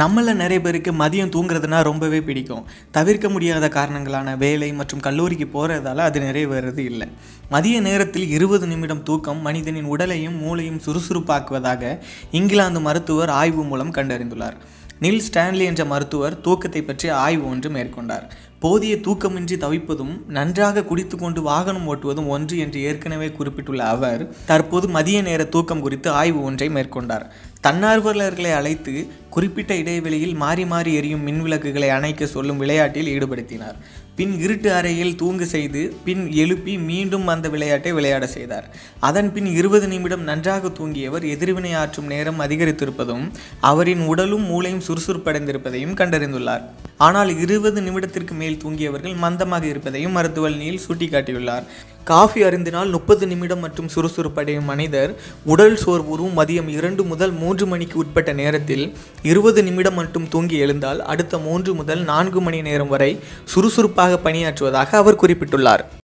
நம்மள நிறைய பேருக்கு மதியம் தூங்குறதுனா ரொம்பவே பிடிக்கும் தவிர்க்க முடியாத காரணங்களான வேலை மற்றும் கல்லூரிக்கு போகிறதால அது நிறைவேறது இல்லை மதிய நேரத்தில் இருபது நிமிடம் தூக்கம் மனிதனின் உடலையும் மூளையும் சுறுசுறுப்பாக்குவதாக இங்கிலாந்து மருத்துவர் ஆய்வு மூலம் கண்டறிந்துள்ளார் நில் ஸ்டான்லி என்ற மருத்துவர் தூக்கத்தை பற்றி ஆய்வு ஒன்று மேற்கொண்டார் போதிய தூக்கமின்றி தவிப்பதும் நன்றாக குடித்து கொண்டு வாகனம் ஓட்டுவதும் ஒன்று என்று ஏற்கனவே குறிப்பிட்டுள்ள அவர் தற்போது மதிய நேர தூக்கம் குறித்து ஆய்வு ஒன்றை மேற்கொண்டார் தன்னார்வலர்களை அழைத்து குறிப்பிட்ட இடைவெளியில் மாறி மாறி எரியும் மின் விளக்குகளை அணைக்க சொல்லும் விளையாட்டில் ஈடுபடுத்தினார் பின் இருட்டு அறையில் தூங்கு செய்து பின் எழுப்பி மீண்டும் அந்த விளையாட்டை விளையாட செய்தார் அதன் பின் இருபது நிமிடம் நன்றாக தூங்கியவர் எதிர்வினை ஆற்றும் நேரம் அதிகரித்திருப்பதும் அவரின் உடலும் மூளையும் சுறுசுறுப்படைந்திருப்பதையும் கண்டறிந்துள்ளார் ஆனால் இருபது நிமிடத்திற்கு மேல் தூங்கியவர்கள் மந்தமாக இருப்பதையும் மருத்துவ நீல் சுட்டிக்காட்டியுள்ளார் காஃபி அருந்தினால் முப்பது நிமிடம் மற்றும் சுறுசுறுப்படையும் மனிதர் உடல் சோர்வுறும் மதியம் இரண்டு முதல் மூன்று மணிக்கு உட்பட்ட நேரத்தில் இருபது நிமிடம் மட்டும் தூங்கி எழுந்தால் அடுத்த மூன்று முதல் நான்கு மணி நேரம் வரை சுறுசுறுப்பாக பணியாற்றுவதாக அவர் குறிப்பிட்டுள்ளார்